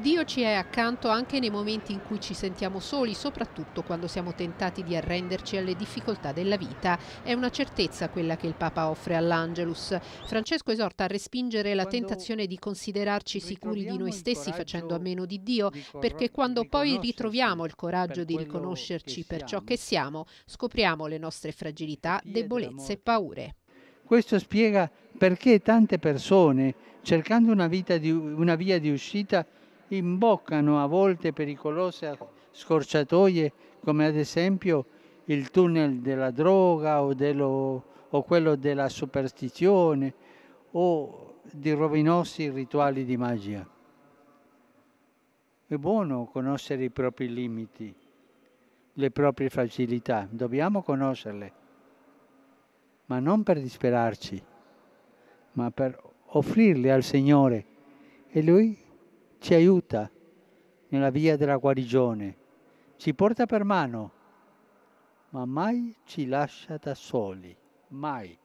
Dio ci è accanto anche nei momenti in cui ci sentiamo soli, soprattutto quando siamo tentati di arrenderci alle difficoltà della vita. È una certezza quella che il Papa offre all'Angelus. Francesco esorta a respingere la tentazione di considerarci sicuri di noi stessi facendo a meno di Dio, perché quando poi ritroviamo il coraggio di riconoscerci per ciò che siamo, scopriamo le nostre fragilità, debolezze e paure. Questo spiega perché tante persone, cercando una, di, una via di uscita, imboccano a volte pericolose scorciatoie come ad esempio il tunnel della droga o, dello, o quello della superstizione o di rovinosi rituali di magia. È buono conoscere i propri limiti, le proprie fragilità, dobbiamo conoscerle, ma non per disperarci, ma per offrirle al Signore e Lui ci aiuta nella via della guarigione, ci porta per mano, ma mai ci lascia da soli, mai.